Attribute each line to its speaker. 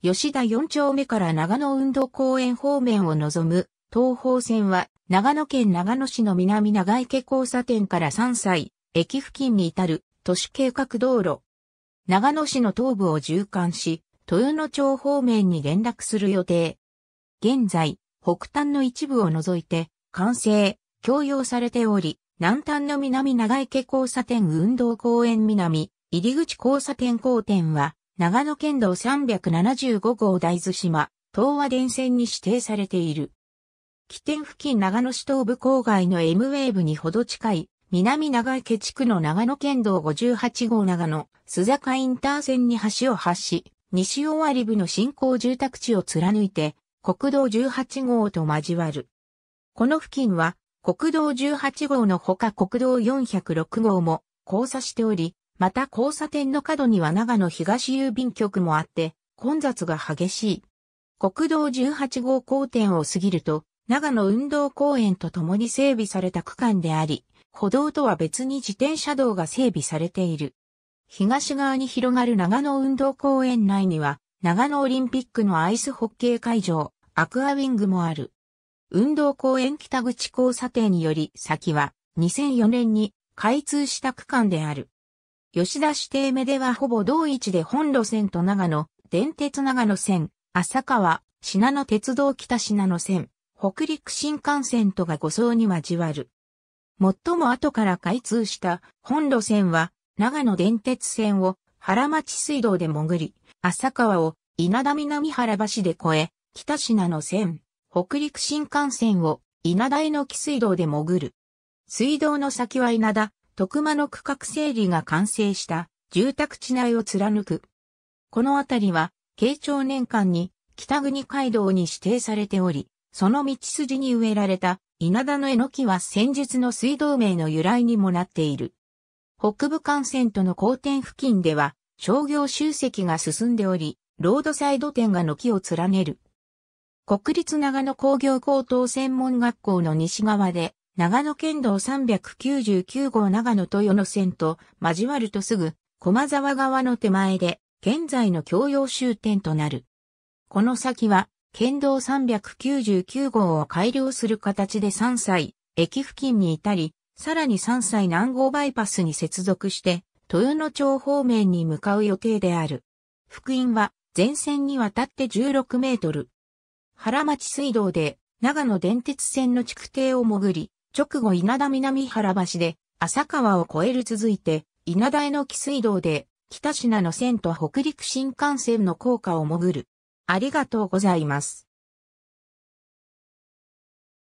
Speaker 1: 吉田4丁目から長野運動公園方面を望む東方線は長野県長野市の南長池交差点から3歳駅付近に至る都市計画道路。長野市の東部を縦貫し、豊野町方面に連絡する予定。現在、北端の一部を除いて、完成、供用されており、南端の南長池交差点運動公園南、入口交差点交点は、長野県道375号大津島、東和電線に指定されている。起点付近長野市東部郊外の M ウェーブにほど近い、南長池地区の長野県道58号長野、須坂インター線に橋を発し、西尾割部の新興住宅地を貫いて、国道18号と交わる。この付近は、国道18号のほか国道406号も交差しており、また交差点の角には長野東郵便局もあって、混雑が激しい。国道18号交点を過ぎると、長野運動公園と共に整備された区間であり、歩道とは別に自転車道が整備されている。東側に広がる長野運動公園内には、長野オリンピックのアイスホッケー会場、アクアウィングもある。運動公園北口交差点により先は、2004年に開通した区間である。吉田指定目ではほぼ同位置で本路線と長野、電鉄長野線、浅川、品野鉄道北品野線、北陸新幹線とが五層に交わる。最も後から開通した本路線は、長野電鉄線を原町水道で潜り、浅川を稲田南原橋で越え、北品野線、北陸新幹線を稲田への木水道で潜る。水道の先は稲田、徳間の区画整理が完成した住宅地内を貫く。この辺りは、慶長年間に北国街道に指定されており、その道筋に植えられた稲田ののきは先日の水道名の由来にもなっている。北部幹線との交点付近では商業集積が進んでおり、ロードサイド店が軒を連ねる。国立長野工業高等専門学校の西側で長野県道399号長野豊野線と交わるとすぐ、駒沢側の手前で、現在の共用終点となる。この先は、県道399号を改良する形で3歳、駅付近に至り、さらに3歳南郷バイパスに接続して、豊野町方面に向かう予定である。福音は、全線にわたって16メートル。原町水道で、長野電鉄線の築堤を潜り、直後稲田南原橋で、浅川を越える続いて、稲田への汽水道で、北品の線と北陸新幹線の高架を潜る。ありがとうございます。